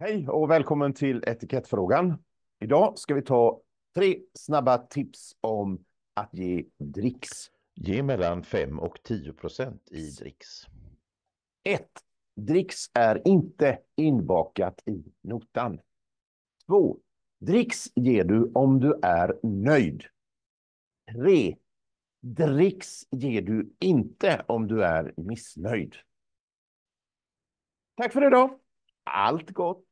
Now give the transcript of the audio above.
Hej och välkommen till Etikettfrågan. Idag ska vi ta tre snabba tips om att ge dricks. Ge mellan 5 och 10 procent i dricks. 1. Dricks är inte inbakat i notan. 2. Dricks ger du om du är nöjd. 3. Dricks ger du inte om du är missnöjd. Tack för idag. Allt gott!